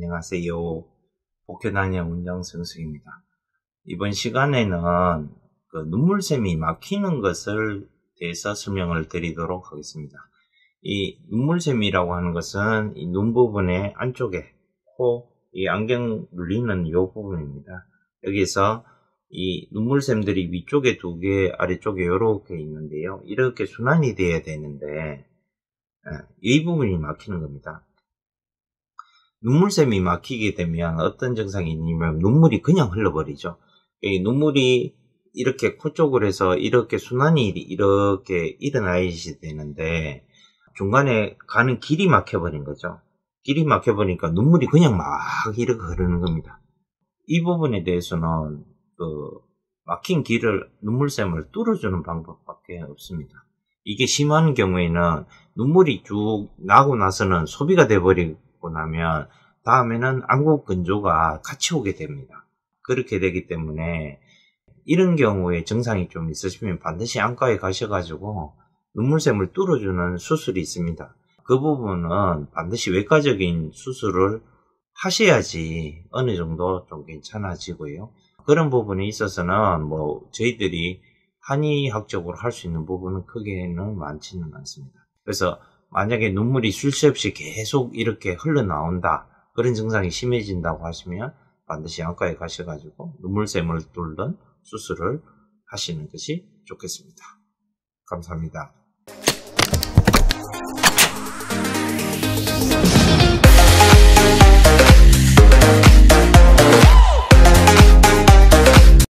안녕하세요. 복교단의 운정승수입니다. 이번 시간에는 그 눈물샘이 막히는 것을 대해서 설명을 드리도록 하겠습니다. 이 눈물샘이라고 하는 것은 이눈 부분의 안쪽에 코, 이 안경 눌리는 이 부분입니다. 여기서 이 눈물샘들이 위쪽에 두 개, 아래쪽에 이렇게 있는데요. 이렇게 순환이 돼야 되는데 예, 이 부분이 막히는 겁니다. 눈물샘이 막히게 되면 어떤 증상이 있냐면 눈물이 그냥 흘러버리죠. 눈물이 이렇게 코 쪽으로 해서 이렇게 순환이 이렇게 일어나야지 되는데 중간에 가는 길이 막혀버린 거죠. 길이 막혀버리니까 눈물이 그냥 막 이렇게 흐르는 겁니다. 이 부분에 대해서는 그 막힌 길을 눈물샘을 뚫어주는 방법밖에 없습니다. 이게 심한 경우에는 눈물이 쭉 나고 나서는 소비가 돼버리고 됐고 나면 다음에는 안국 건조가 같이 오게 됩니다. 그렇게 되기 때문에 이런 경우에 증상이 좀 있으시면 반드시 안과에 가셔가지고 눈물샘을 뚫어주는 수술이 있습니다. 그 부분은 반드시 외과적인 수술을 하셔야지 어느 정도 좀 괜찮아지고요. 그런 부분에 있어서는 뭐 저희들이 한의학적으로 할 수 있는 부분은 크게는 많지는 않습니다. 그래서 만약에 눈물이 쉴 새 없이 계속 이렇게 흘러나온다. 그런 증상이 심해진다고 하시면 반드시 안과에 가셔가지고 눈물샘을 뚫는 수술을 하시는 것이 좋겠습니다. 감사합니다.